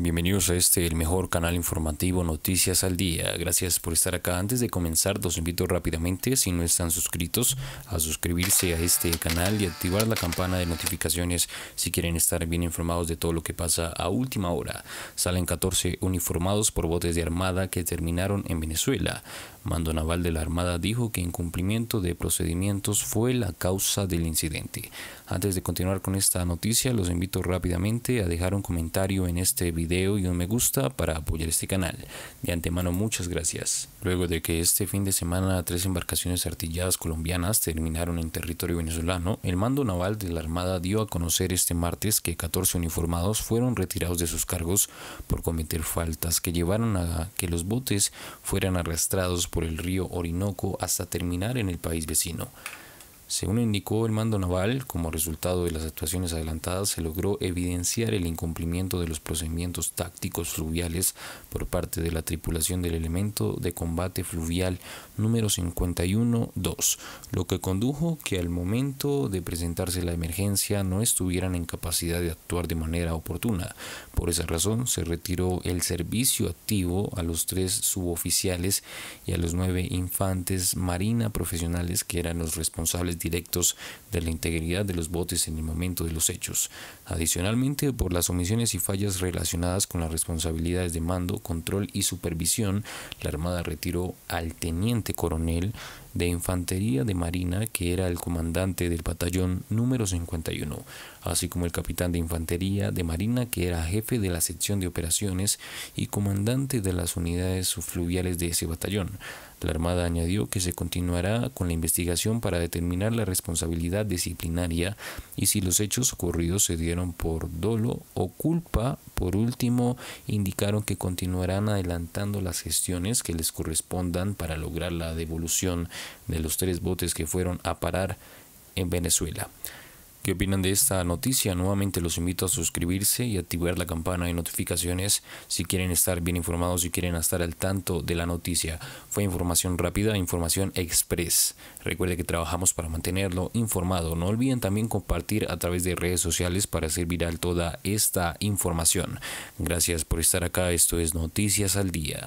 Bienvenidos a este, el mejor canal informativo Noticias al Día. Gracias por estar acá. Antes de comenzar, los invito rápidamente, si no están suscritos, a suscribirse a este canal y activar la campana de notificaciones si quieren estar bien informados de todo lo que pasa a última hora. Salen 14 uniformados por botes de armada que terminaron en Venezuela mando naval de la Armada dijo que incumplimiento de procedimientos fue la causa del incidente. Antes de continuar con esta noticia, los invito rápidamente a dejar un comentario en este video y un me gusta para apoyar este canal. De antemano, muchas gracias. Luego de que este fin de semana tres embarcaciones artilladas colombianas terminaron en territorio venezolano, el mando naval de la Armada dio a conocer este martes que 14 uniformados fueron retirados de sus cargos por cometer faltas que llevaron a que los botes fueran arrastrados por por el río Orinoco hasta terminar en el país vecino. Según indicó el mando naval, como resultado de las actuaciones adelantadas, se logró evidenciar el incumplimiento de los procedimientos tácticos fluviales por parte de la tripulación del elemento de combate fluvial número 51-2, lo que condujo que al momento de presentarse la emergencia no estuvieran en capacidad de actuar de manera oportuna. Por esa razón, se retiró el servicio activo a los tres suboficiales y a los nueve infantes marina profesionales que eran los responsables directos de la integridad de los botes en el momento de los hechos. Adicionalmente, por las omisiones y fallas relacionadas con las responsabilidades de mando, control y supervisión, la Armada retiró al teniente coronel de Infantería de Marina, que era el comandante del batallón número 51, así como el capitán de Infantería de Marina, que era jefe de la sección de operaciones y comandante de las unidades fluviales de ese batallón. La Armada añadió que se continuará con la investigación para determinar la responsabilidad disciplinaria y si los hechos ocurridos se dieron por dolo o culpa. Por último, indicaron que continuarán adelantando las gestiones que les correspondan para lograr la devolución de los tres botes que fueron a parar en Venezuela qué opinan de esta noticia. Nuevamente los invito a suscribirse y activar la campana de notificaciones si quieren estar bien informados y quieren estar al tanto de la noticia. Fue información rápida, información express. Recuerde que trabajamos para mantenerlo informado. No olviden también compartir a través de redes sociales para hacer viral toda esta información. Gracias por estar acá. Esto es Noticias al Día.